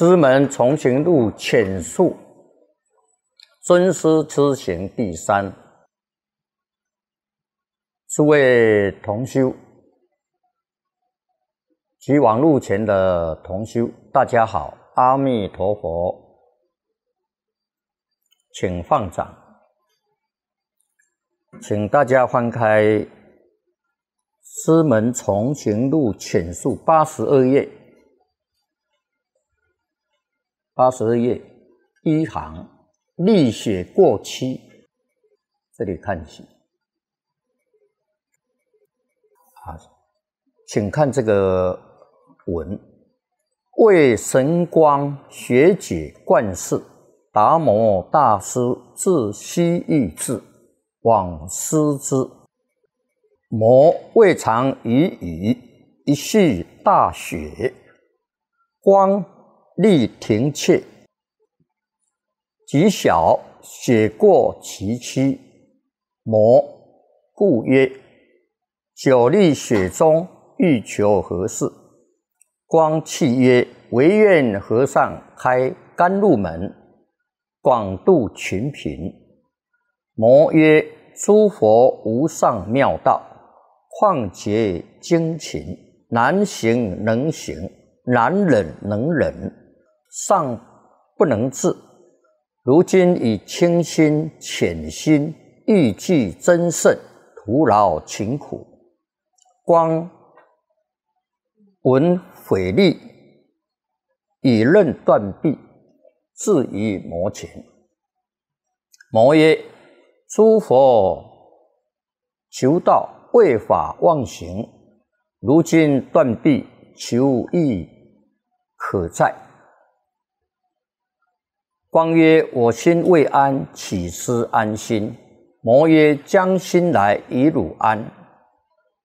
《师门从行路浅述，尊师之行第三。诸位同修，及网路前的同修，大家好，阿弥陀佛，请放掌，请大家翻开《师门从行路浅述八十二页。八十二页一行，历血过期，这里看起。啊，请看这个文，为神光学姐冠世达摩大师自西域至往师之，魔未尝已矣，一系大雪光。力停切，极小写过其妻，魔故曰：“久立雪中，欲求何事？”光气曰：“唯愿和尚开甘露门，广度群贫。摩曰：“诸佛无上妙道，况结精勤，难行能行，难忍能忍。”尚不能治，如今以清心、潜心、欲济真圣，徒劳勤苦，光文毁力，以刃断臂，至于魔前。摩曰：诸佛求道为法忘形，如今断臂求意可在？光曰：“我心未安，起思安心。”摩曰：“将心来，以汝安。”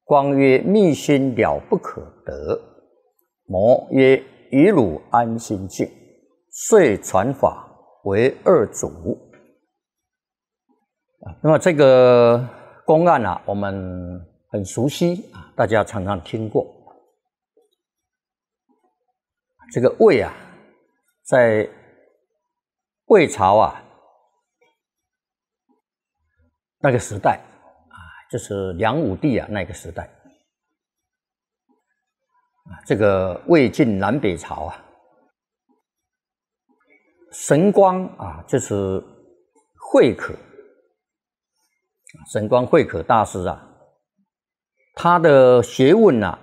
光曰：“密心了不可得。”摩曰：“以汝安心静。”遂传法为二祖。啊，那么这个公案呢，我们很熟悉啊，大家常常听过。这个未啊，在。魏朝啊，那个时代啊，就是梁武帝啊那个时代啊，这个魏晋南北朝啊，神光啊，就是慧可，神光慧可大师啊，他的学问呐，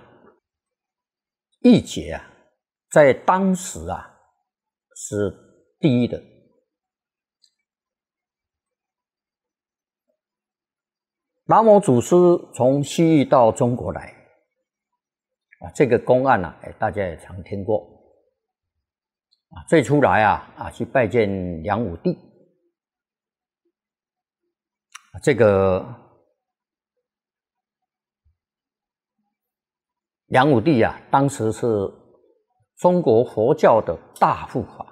一解啊，在当时啊，是第一的。南无祖师从西域到中国来啊，这个公案呢，哎，大家也常听过啊。最初来啊啊，去拜见梁武帝。这个梁武帝啊，当时是中国佛教的大护法。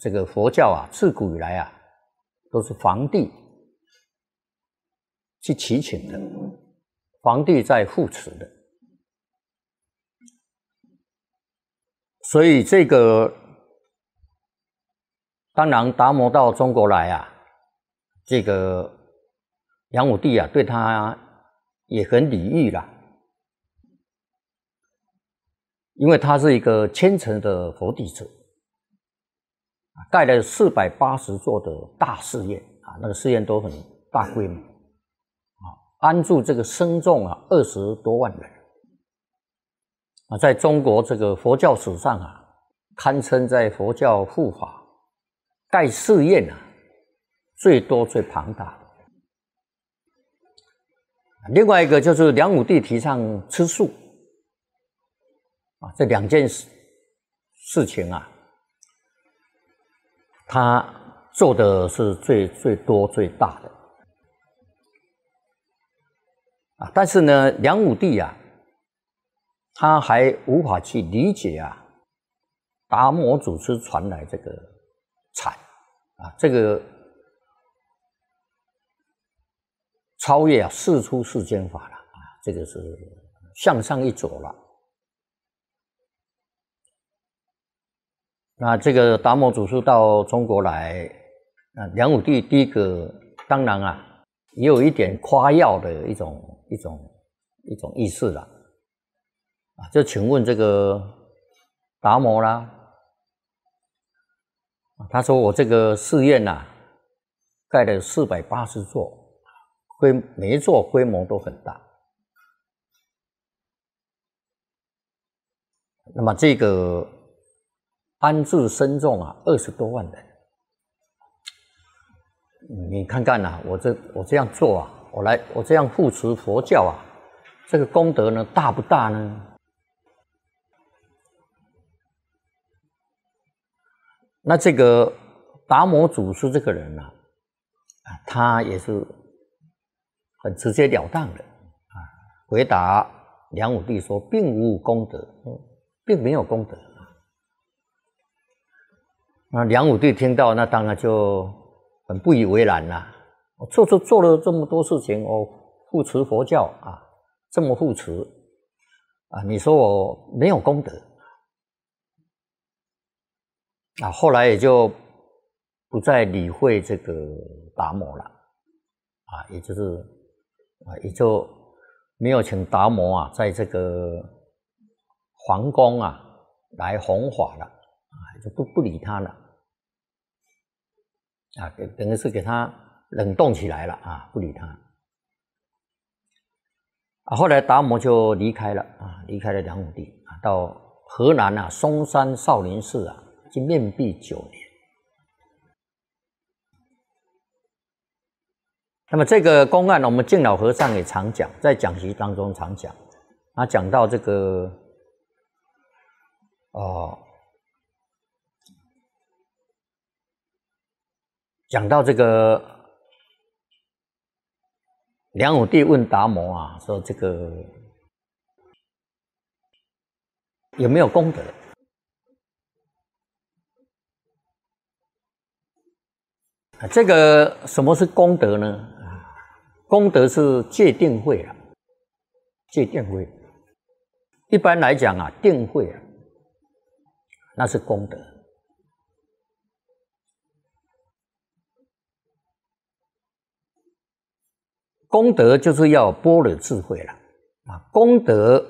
这个佛教啊，自古以来啊，都是皇帝。去祈请的，皇帝在护持的，所以这个当然达摩到中国来啊，这个杨武帝啊，对他也很礼遇啦，因为他是一个虔诚的佛弟子带盖了四百八十座的大寺院啊，那个寺院都很大规模。安住这个僧众啊，二十多万人啊，在中国这个佛教史上啊，堪称在佛教护法盖寺院啊，最多最庞大。另外一个就是梁武帝提倡吃素啊，这两件事事情啊，他做的是最最多最大的。啊，但是呢，梁武帝啊，他还无法去理解啊，达摩祖师传来这个禅啊，这个超越啊世出世间法了啊，这个是向上一走了。那这个达摩祖师到中国来，啊，梁武帝第一个当然啊，也有一点夸耀的一种。一种一种意思了啊！就请问这个达摩啦，他说我这个寺院呐，盖了四百八十座，规每一座规模都很大。那么这个安置身众啊，二十多万人，你看看呐，我这我这样做啊。我来，我这样扶持佛教啊，这个功德呢大不大呢？那这个达摩祖师这个人啊，啊，他也是很直截了当的啊，回答梁武帝说，并无功德，嗯，并没有功德那梁武帝听到，那当然就很不以为然了。我做做做了这么多事情，我护持佛教啊，这么护持啊，你说我没有功德啊？后来也就不再理会这个达摩了啊，也就是啊，也就没有请达摩啊，在这个皇宫啊来弘法了啊，就不不理他了啊，等于是给他。冷冻起来了啊！不理他啊！后来达摩就离开了啊，离开了梁武帝啊，到河南啊，嵩山少林寺啊，去面壁九年。那么这个公案呢，我们敬老和尚也常讲，在讲席当中常讲啊，讲到这个哦，讲到这个。梁武帝问达摩啊，说这个有没有功德？啊，这个什么是功德呢？啊，功德是戒定慧啊，戒定慧一般来讲啊，定慧啊，那是功德。功德就是要般若智慧了啊！功德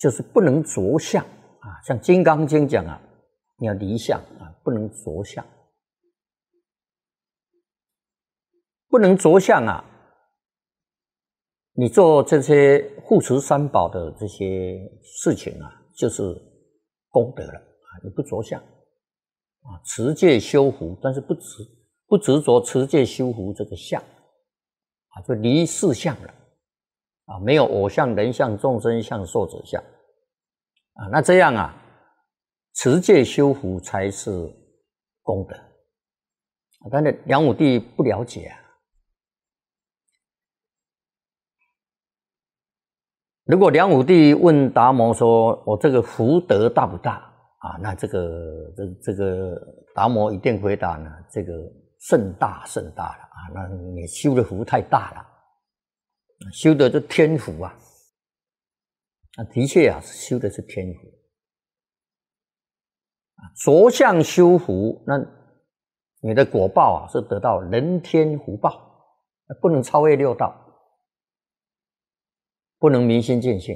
就是不能着相啊！像《金刚经》讲啊，你要离相啊，不能着相，不能着相啊！你做这些护持三宝的这些事情啊，就是功德了啊！你不着相啊，持戒修福，但是不执不执着持戒修福这个相。啊，就离四相了，啊，没有偶像、人相、众生相、受者相，啊，那这样啊，持戒修福才是功德。但是梁武帝不了解啊。如果梁武帝问达摩说：“我这个福德大不大？”啊，那这个这这个达摩一定回答呢，这个。甚大甚大了啊！那你修的福太大了，修的这天福啊，那的确啊，修的是天福。着相修福，那你的果报啊，是得到人天福报，不能超越六道，不能明心见性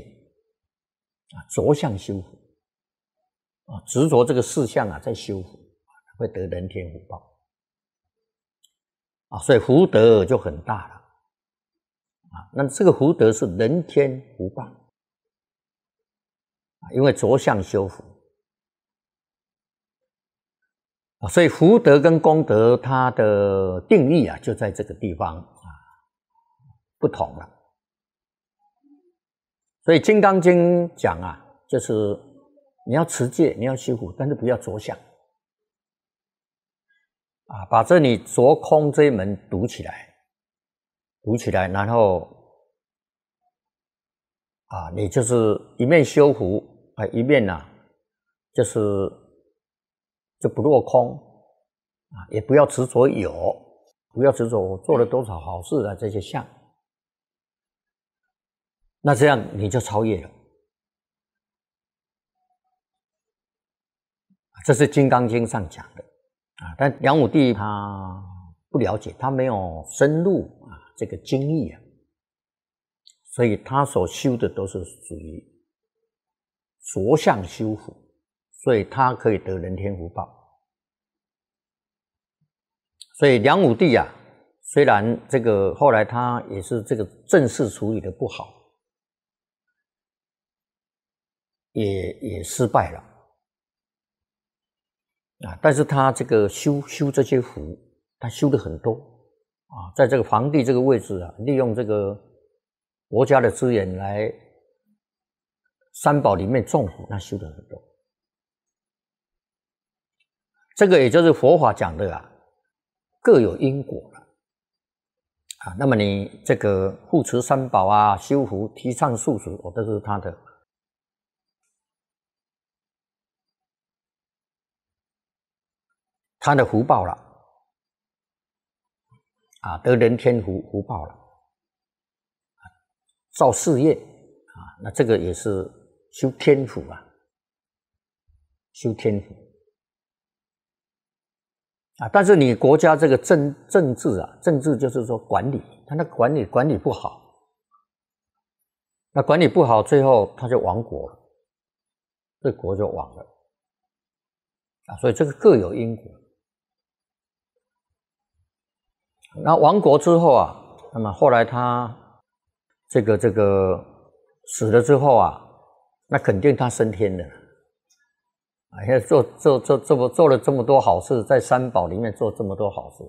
啊！着相修福啊，执着这个事相啊，在修福，会得人天福报。啊，所以福德就很大了，啊，那这个福德是人天福报，啊，因为着相修福，啊，所以福德跟功德它的定义啊，就在这个地方啊，不同了。所以《金刚经》讲啊，就是你要持戒，你要修福，但是不要着相。啊，把这里着空这一门堵起来，堵起来，然后，啊，你就是一面修福啊，一面呢，就是就不落空啊，也不要执着有，不要执着我做了多少好事啊，这些相，那这样你就超越了。这是《金刚经》上讲的。啊，但梁武帝他不了解，他没有深入啊这个经义啊，所以他所修的都是属于佛相修福，所以他可以得人天福报。所以梁武帝啊，虽然这个后来他也是这个政事处理的不好，也也失败了。啊，但是他这个修修这些福，他修的很多，啊，在这个皇帝这个位置啊，利用这个国家的资源来三宝里面种福，他修的很多。这个也就是佛法讲的啊，各有因果了。啊，那么你这个护持三宝啊，修福，提倡素食，哦，都是他的。他的福报了，啊，得人天福福报了，造事业啊，那这个也是修天福啊，修天福啊。但是你国家这个政政治啊，政治就是说管理，他那管理管理不好，那管理不好，最后他就亡国，了，这国就亡了啊。所以这个各有因果。那亡国之后啊，那么后来他这个这个死了之后啊，那肯定他升天了啊！呀，做做做这么做了这么多好事，在三宝里面做这么多好事，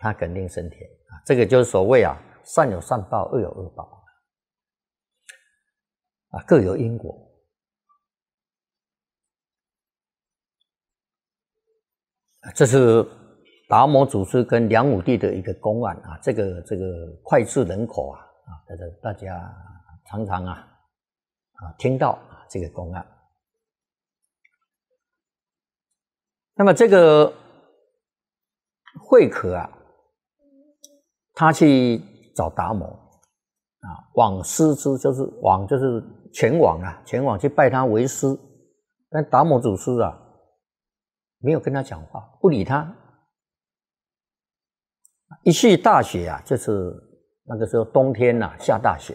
他肯定升天啊！这个就是所谓啊，善有善报，恶有恶报啊，各有因果。这是。达摩祖师跟梁武帝的一个公案啊，这个这个脍炙人口啊啊，大家大家常常啊啊听到啊这个公案。那么这个慧可啊，他去找达摩啊，往师之就是往就是前往啊，前往去拜他为师，但达摩祖师啊没有跟他讲话，不理他。一系大雪啊，就是那个时候冬天呐，下大雪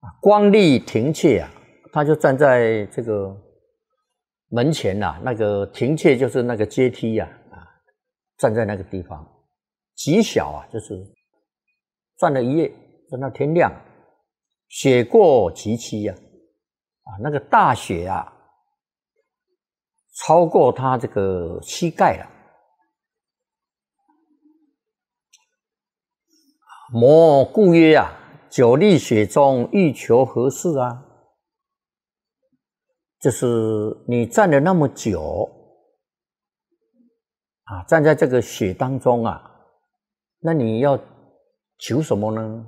啊。光吏停阙啊，他就站在这个门前呐，那个停阙就是那个阶梯呀啊，站在那个地方，极小啊，就是转了一夜，等到天亮，雪过极期呀，啊，那个大雪啊，超过他这个膝盖了。魔故曰啊，久立雪中欲求何事啊？就是你站了那么久，啊，站在这个雪当中啊，那你要求什么呢？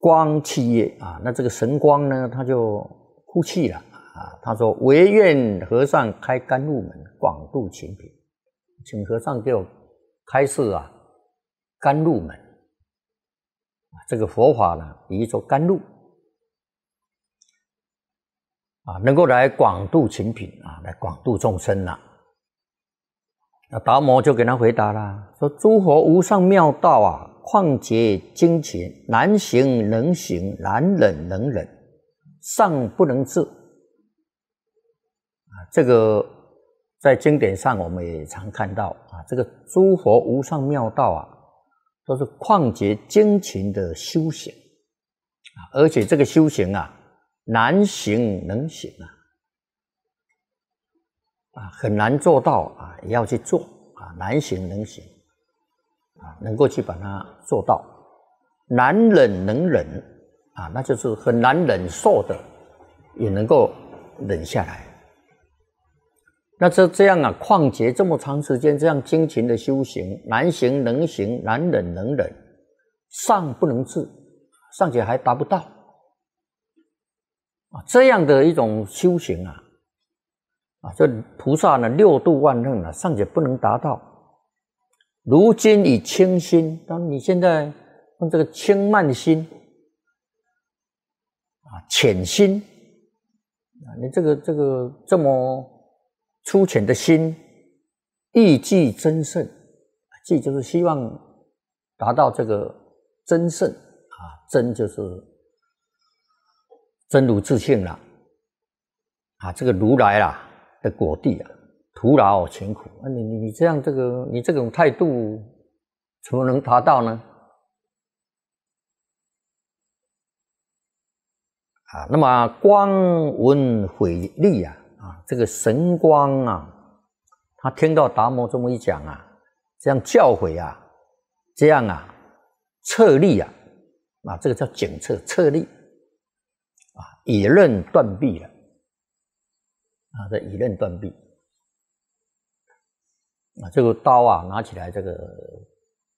光气业啊，那这个神光呢，他就哭泣了啊。他说：“唯愿和尚开甘露门，广度群品。”请和尚给我开示啊。甘露门这个佛法呢，比作甘露啊，能够来广度群品啊，来广度众生呐。那达摩就给他回答了，说诸佛无上妙道啊，旷劫精勤，难行能行，难忍能忍，上不能至啊。这个在经典上我们也常看到啊，这个诸佛无上妙道啊。都是旷劫精勤的修行啊，而且这个修行啊，难行能行啊，啊，很难做到啊，也要去做啊，难行能行，啊，能够去把它做到，难忍能忍啊，那就是很难忍受的，也能够忍下来。那这这样啊，况劫这么长时间这样辛勤的修行，难行能行，难忍能忍，尚不能治，尚且还达不到啊！这样的一种修行啊，啊，这菩萨呢，六度万行啊，尚且不能达到。如今以清心，那你现在用这个轻慢心啊，浅心啊，你这个这个这么。粗浅的心，意即真胜，即就是希望达到这个真胜啊，真就是真如自性啦，啊，这个如来啦的果地啊，徒劳辛苦啊，你你你这样这个你这种态度，怎么能达到呢？啊，那么光文毁利啊。啊，这个神光啊，他听到达摩这么一讲啊，这样教诲啊，这样啊，侧立啊，啊，这个叫警策侧立，啊，以刃断臂了，啊，这以刃断臂，啊，这个刀啊拿起来，这个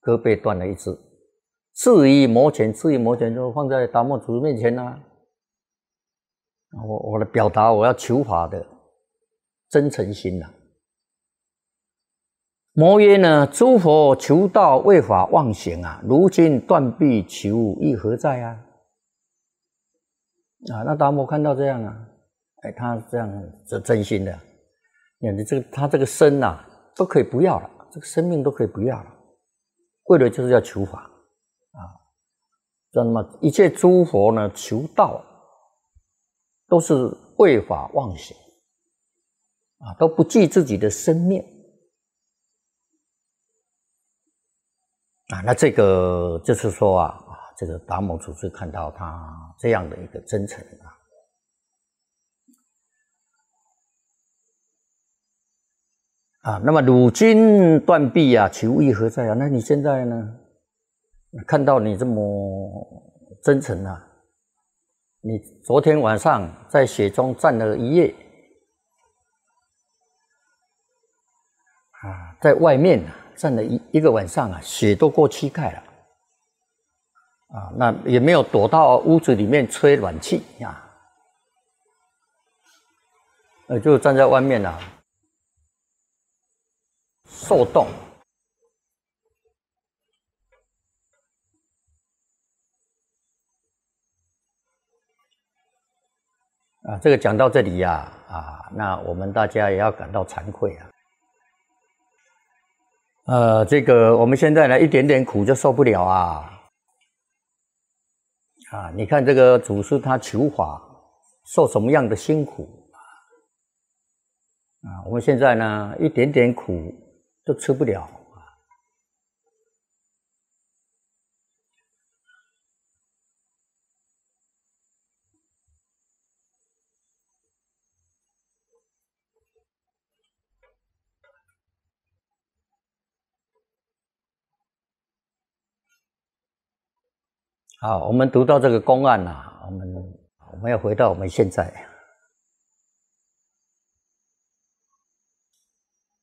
胳膊断了一只，自以摩拳，自以摩拳，就放在达摩师面前呐。我我的表达，我要求法的真诚心呐。摩耶呢，诸佛求道为法忘形啊，如今断臂求意何在啊？啊，那达摩看到这样啊，哎，他这样是真心的。你看，你这个他这个身呐，都可以不要了，这个生命都可以不要了，为了就是要求法啊。那么一切诸佛呢，求道。都是为法忘形啊，都不计自己的生命啊。那这个就是说啊啊，这个达摩祖师看到他这样的一个真诚啊啊，那么汝今断臂啊，求意何在啊？那你现在呢？看到你这么真诚啊！你昨天晚上在雪中站了一夜，啊，在外面站了一一个晚上啊，雪都过膝盖了，啊，那也没有躲到屋子里面吹暖气呀，呃，就站在外面啊，受冻。啊，这个讲到这里呀，啊，那我们大家也要感到惭愧啊。呃，这个我们现在呢，一点点苦就受不了啊。啊，你看这个祖师他求法，受什么样的辛苦啊？啊，我们现在呢，一点点苦都吃不了。好，我们读到这个公案呐，我们我们要回到我们现在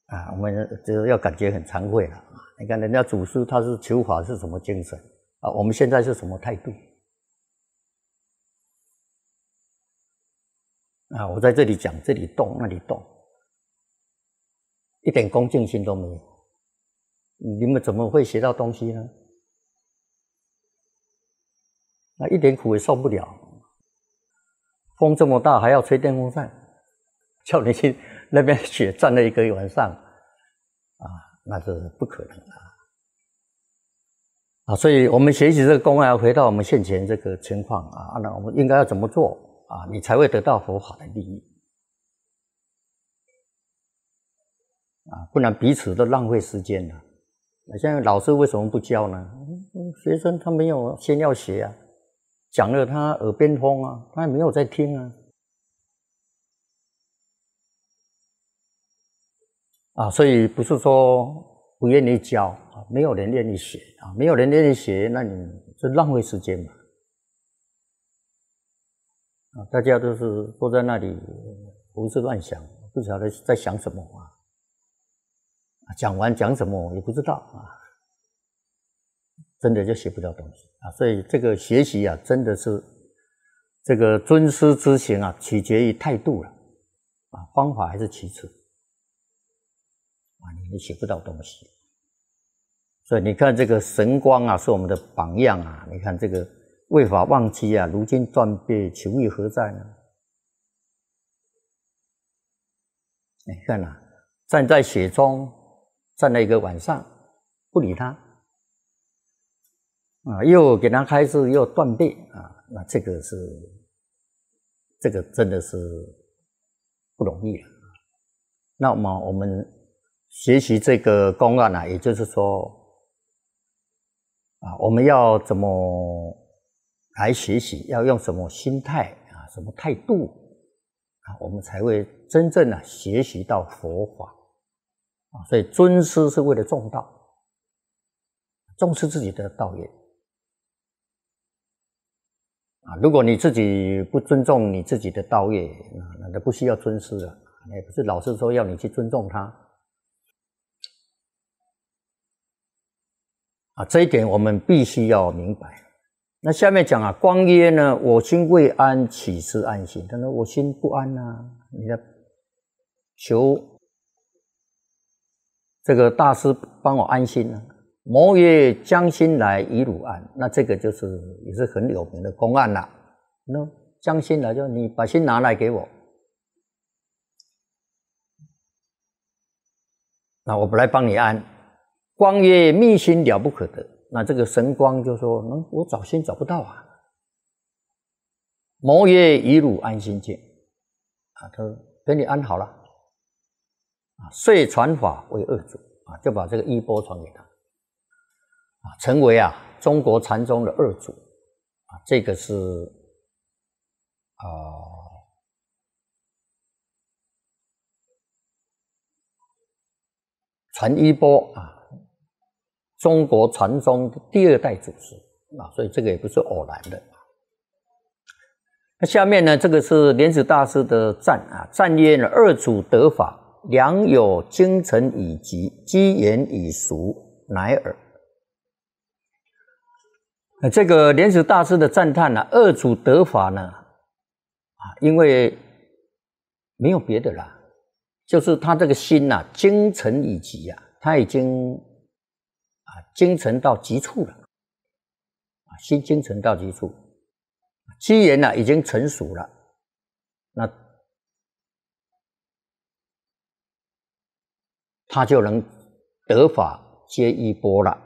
啊，我们就是要感觉很惭愧了啊！你看人家祖师他是求法是什么精神啊？我们现在是什么态度啊？我在这里讲，这里动那里动，一点恭敬心都没有，你们怎么会学到东西呢？那一点苦也受不了，风这么大还要吹电风扇，叫你去那边雪站了一个晚上，啊，那是不可能的，啊，所以我们学习这个功要回到我们现前这个情况啊，那我们应该要怎么做啊，你才会得到佛法的利益啊？不然彼此都浪费时间了。那现在老师为什么不教呢？学生他没有先要学啊。讲了他耳边风啊，他也没有在听啊，啊，所以不是说不愿意教啊，没有人愿意学啊，没有人愿意学，那你就浪费时间嘛，啊，大家都是都在那里胡思乱想，不晓得在想什么啊。讲完讲什么我也不知道啊。真的就学不到东西啊，所以这个学习啊，真的是这个尊师之情啊，取决于态度了啊，方法还是其次啊，你学不到东西，所以你看这个神光啊，是我们的榜样啊，你看这个未法忘机啊，如今断臂求欲何在呢？你看呐，站在雪中站了一个晚上，不理他。啊，又给他开示，又断臂啊，那这个是，这个真的是不容易了。那么我们学习这个公案呢，也就是说，啊，我们要怎么来学习？要用什么心态啊，什么态度啊，我们才会真正的学习到佛法啊？所以尊师是为了重道，重视自己的道业。啊，如果你自己不尊重你自己的道业，那那都不需要尊师了。那不是老师说要你去尊重他。啊，这一点我们必须要明白。那下面讲啊，光曰呢，我心未安，岂是安心？他说我心不安呐，你的求这个大师帮我安心。摩曰：“将心来，以汝安。”那这个就是也是很有名的公案了。那将心来，就你把心拿来给我，那我不来帮你安。光曰：“密心了不可得。”那这个神光就说：“那我找心找不到啊。”摩曰：“以汝安心见。”啊，他说：“给你安好了。啊，遂传法为二祖。啊，就把这个衣钵传给他。成为啊，中国禅宗的二祖啊，这个是啊传一波啊，中国禅宗第二代祖师啊，所以这个也不是偶然的。那下面呢，这个是莲子大师的赞啊，赞曰：“二祖得法，良有精诚以及，机缘以熟，乃尔。”这个莲子大师的赞叹呢？二祖得法呢？啊，因为没有别的啦，就是他这个心呐，精诚以及呀，他已经啊，精诚到极处了，啊，心精诚到极处，机缘呢已经成熟了，那他就能得法接一波了。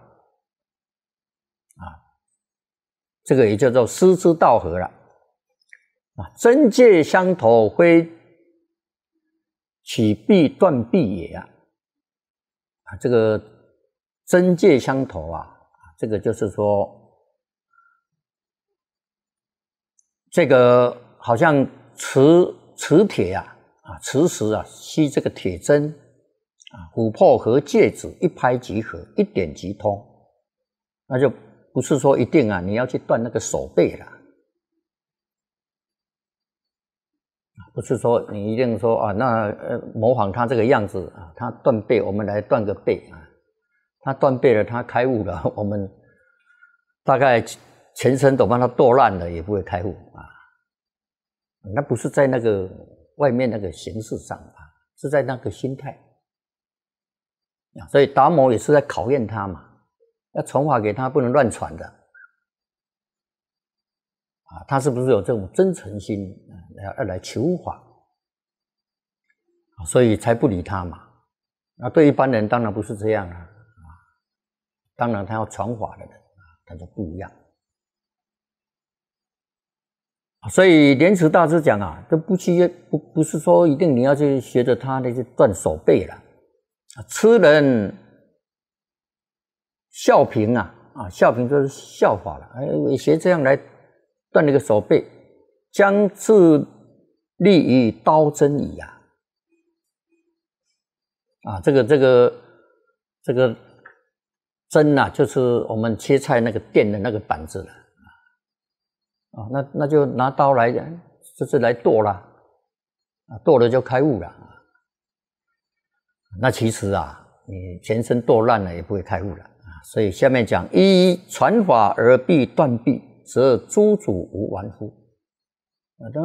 这个也叫做师之道合了，啊，真芥相投，非取臂断臂也啊！啊，这个真芥相投啊，这个就是说，这个好像磁磁铁啊，啊，磁石啊吸这个铁针，啊，琥珀和戒指一拍即合，一点即通，那就。不是说一定啊，你要去断那个手背了。不是说你一定说啊，那模仿他这个样子啊，他断背，我们来断个背啊。他断背了，他开悟了。我们大概全身都帮他剁烂了，也不会开悟啊。那不是在那个外面那个形式上啊，是在那个心态啊。所以达摩也是在考验他嘛。要传法给他，不能乱传的啊！他是不是有这种真诚心要来求法所以才不理他嘛。那对一般人当然不是这样了啊！当然他要传法的人，他就不一样。所以莲池大师讲啊，都不去，不不是说一定你要去学着他的些断手背了啊，吃人。笑贫啊，啊，笑贫就是笑话了。哎，我学这样来断这个手背，将自立于刀针矣啊！啊，这个这个这个针呐，就是我们切菜那个垫的那个板子了啊。那那就拿刀来，就是来剁了剁了就开悟了。那其实啊，你全身剁烂了也不会开悟了。所以下面讲，一传法而必断臂，则诸祖无完乎？啊，这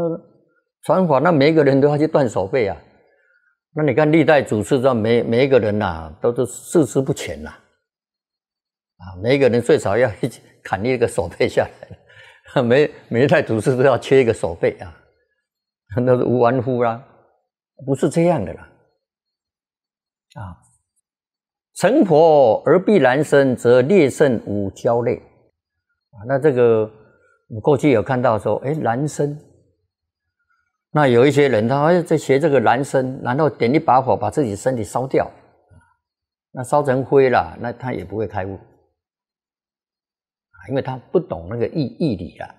传法那每一个人都要去断手背啊？那你看历代祖师，这每每一个人呐，都是四肢不全呐，啊，每一个人最少要砍一个手背下来，每每一代祖师都要缺一个手背啊，那是无完乎啦？不是这样的啦，啊。成佛而必然生，则劣胜五焦类。啊，那这个我们过去有看到说，哎，男生。那有一些人，他好像在学这个男生，然后点一把火，把自己身体烧掉，那烧成灰了，那他也不会开悟啊，因为他不懂那个义义理了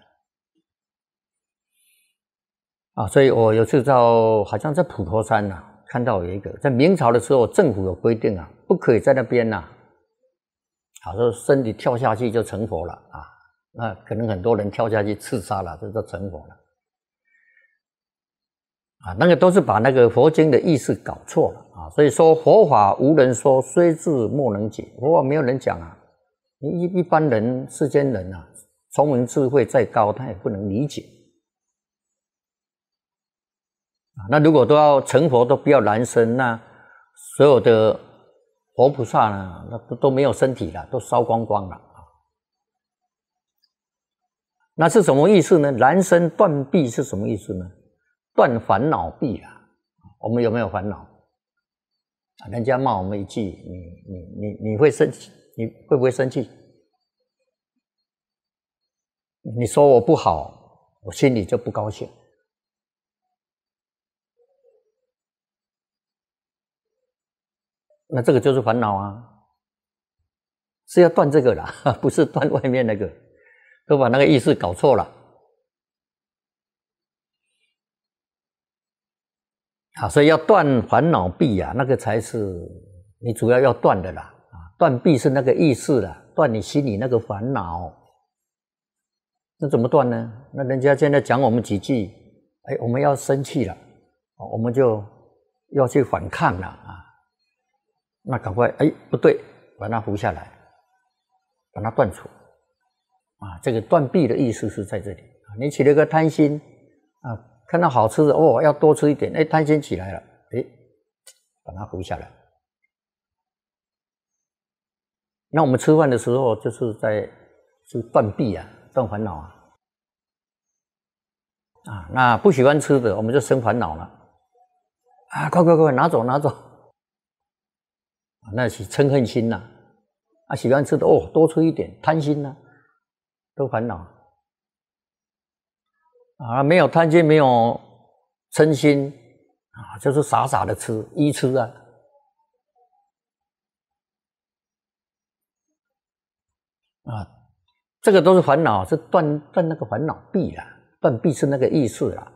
啊。所以我有次到，好像在普陀山呐，看到有一个在明朝的时候，政府有规定啊。不可以在那边呐！好说身体跳下去就成佛了啊！那可能很多人跳下去刺杀了，这叫成佛了啊！那个都是把那个佛经的意思搞错了啊！所以说佛法无人说，虽智莫能解。佛法没有人讲啊！一一般人世间人呐，聪明智慧再高，他也不能理解啊。那如果都要成佛，都不要男生，那所有的。活菩萨呢，那都都没有身体了，都烧光光了啊。那是什么意思呢？男生断臂是什么意思呢？断烦恼臂啊。我们有没有烦恼？人家骂我们一句，你你你你会生气？你会不会生气？你说我不好，我心里就不高兴。那这个就是烦恼啊，是要断这个的，不是断外面那个，都把那个意思搞错了啊！所以要断烦恼弊啊，那个才是你主要要断的啦啊！断弊是那个意识啦，断你心里那个烦恼，那怎么断呢？那人家现在讲我们几句，哎，我们要生气了，我们就要去反抗了啊！那赶快，哎，不对，把它扶下来，把它断除，啊，这个断臂的意思是在这里。你起了个贪心，啊，看到好吃的哦，要多吃一点，哎，贪心起来了，哎，把它扶下来。那我们吃饭的时候就是在就断臂啊，断烦恼啊，啊，那不喜欢吃的，我们就生烦恼了，啊，快快快，拿走拿走。那是嗔恨心呐，啊，喜欢吃的哦，多吃一点，贪心呐，都烦恼。啊，没有贪心，没有嗔心，啊，就是傻傻的吃，一吃啊。啊，这个都是烦恼，是断断那个烦恼弊啊，断弊是那个意思啦。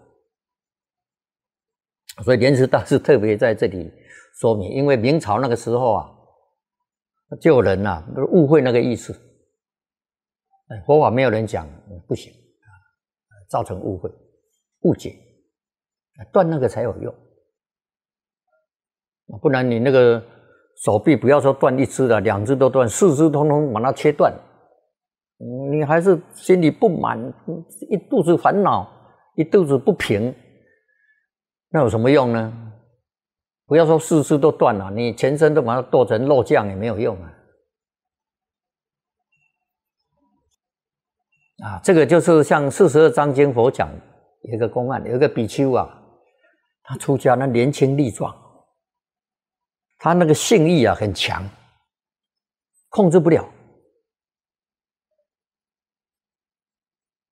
所以莲池大师特别在这里。说明，因为明朝那个时候啊，救有人啊，误会那个意思。佛法没有人讲，不行，造成误会、误解，断那个才有用。不然你那个手臂，不要说断一只了，两只都断，四肢通通把它切断，你还是心里不满，一肚子烦恼，一肚子不平，那有什么用呢？不要说四肢都断了，你全身都把它剁成肉酱也没有用啊！啊，这个就是像四十二章经佛讲一个公案，有一个比丘啊，他出家那年轻力壮，他那个性欲啊很强，控制不了。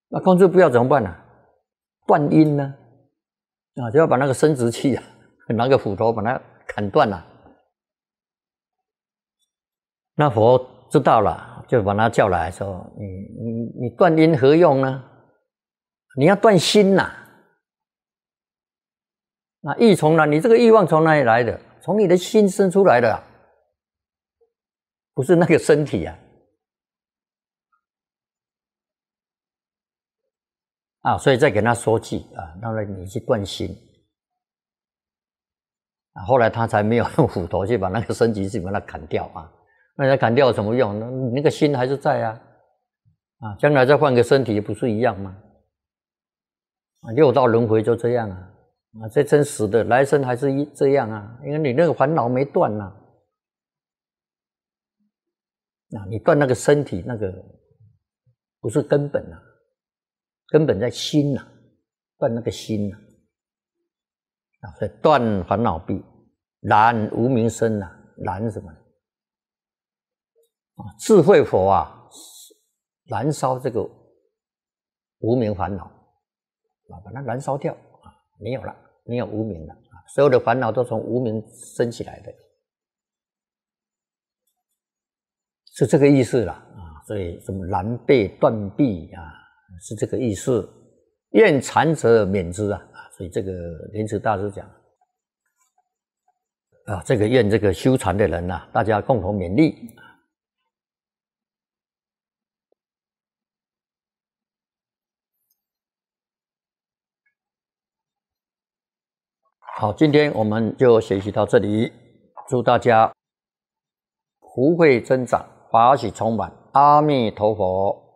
那控制不了怎么办呢？断阴呢？啊，就要把那个生殖器啊。拿个斧头把它砍断了，那佛知道了，就把他叫来说：“你你你断因何用呢？你要断心呐，那欲从哪？你这个欲望从哪里来的？从你的心生出来的，不是那个身体啊。”啊，所以再给他说句啊，那么你去断心。”后来他才没有用斧头去把那个升级器把它砍掉啊，那他砍掉有什么用？那那个心还是在啊，啊，将来再换个身体不是一样吗？啊，六道轮回就这样啊，啊，这真实的来生还是一这样啊，因为你那个烦恼没断呐，啊，你断那个身体那个不是根本啊，根本在心呐，断那个心呐，啊，所以断烦恼必。燃无名生呐，燃什么？啊，智慧佛啊，燃烧这个无名烦恼啊，把它燃烧掉啊，没有了，没有无名了啊，所有的烦恼都从无名升起来的，是这个意思了啊。所以什么燃背断臂啊，是这个意思。愿残者免之啊，啊，所以这个莲池大师讲。啊，这个愿这个修禅的人呐，大家共同勉励。好，今天我们就学习到这里。祝大家福慧增长，法喜充满。阿弥陀佛。